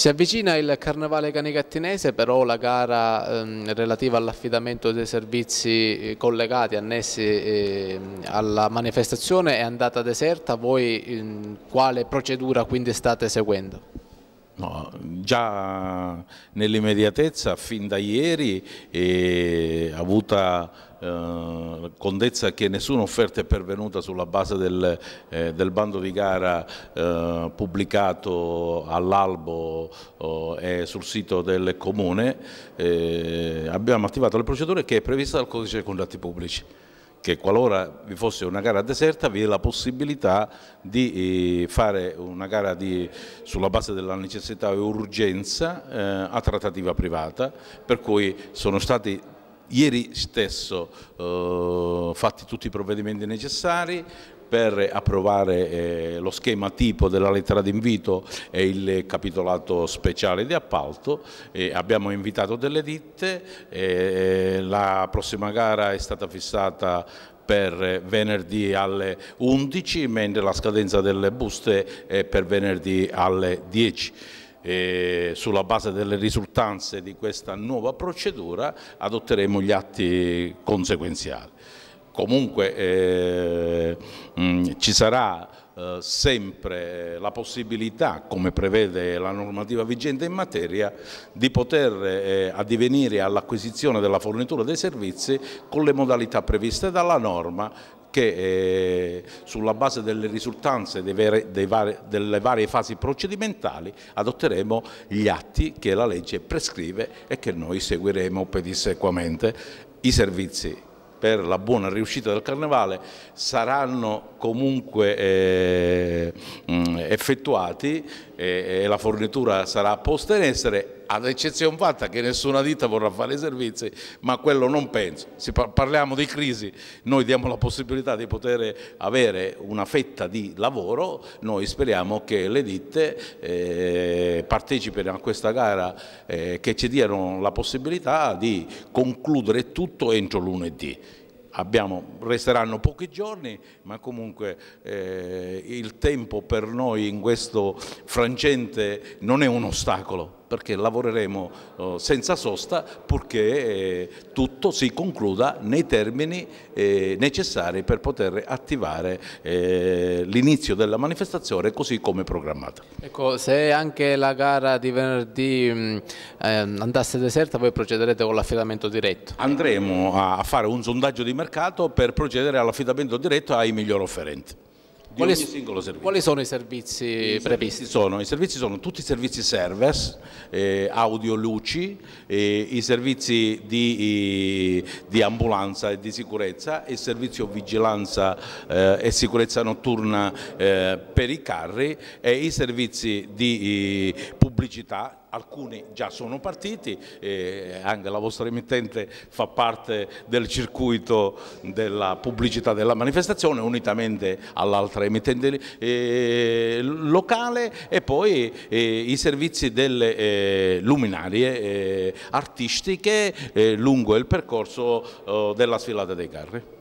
Si avvicina il Carnevale Canicattinese, però la gara ehm, relativa all'affidamento dei servizi eh, collegati annessi eh, alla manifestazione è andata deserta, voi ehm, quale procedura quindi state seguendo? No, già nell'immediatezza, fin da ieri, è avuta eh, contezza che nessuna offerta è pervenuta sulla base del, eh, del bando di gara eh, pubblicato all'albo eh, e sul sito del Comune. Eh, abbiamo attivato le procedure che è prevista dal codice dei contratti pubblici che qualora vi fosse una gara deserta vi è la possibilità di eh, fare una gara di, sulla base della necessità e urgenza eh, a trattativa privata, per cui sono stati ieri stesso eh, fatti tutti i provvedimenti necessari, per approvare eh, lo schema tipo della lettera d'invito e il capitolato speciale di appalto. Eh, abbiamo invitato delle ditte, eh, la prossima gara è stata fissata per venerdì alle 11 mentre la scadenza delle buste è per venerdì alle 10. E sulla base delle risultanze di questa nuova procedura adotteremo gli atti conseguenziali comunque eh, mh, mm, ci sarà eh, sempre la possibilità, come prevede la normativa vigente in materia, di poter eh, addivenire all'acquisizione della fornitura dei servizi con le modalità previste dalla norma che eh, sulla base delle risultanze delle varie fasi procedimentali adotteremo gli atti che la legge prescrive e che noi seguiremo pedissequamente. I servizi per la buona riuscita del carnevale saranno comunque eh, effettuati e, la fornitura sarà posta in essere, ad eccezione fatta che nessuna ditta vorrà fare i servizi, ma quello non penso. Se parliamo di crisi, noi diamo la possibilità di poter avere una fetta di lavoro, noi speriamo che le ditte eh, partecipino a questa gara, eh, che ci diano la possibilità di concludere tutto entro lunedì. Abbiamo, resteranno pochi giorni, ma comunque eh, il tempo per noi in questo frangente non è un ostacolo, perché lavoreremo eh, senza sosta purché eh, tutto si concluda nei termini eh, necessari per poter attivare eh, l'inizio della manifestazione così come programmata. Ecco, se anche la gara di venerdì mm, eh, andasse deserta voi procederete con l'affidamento diretto? Andremo a fare un sondaggio di mercato per procedere all'affidamento diretto ai migliori offerenti quali, quali, sono i servizi I previsti? Servizi sono, I servizi sono tutti i servizi service, eh, audio, luci, eh, i servizi di, di, ambulanza e di sicurezza il servizio vigilanza eh, e sicurezza notturna eh, per i carri e i servizi di pubblicità alcuni già sono partiti, eh, anche la vostra emittente fa parte del circuito della pubblicità della manifestazione unitamente all'altra emittente eh, locale e poi eh, i servizi delle eh, luminarie eh, artistiche eh, lungo il percorso oh, della sfilata dei carri.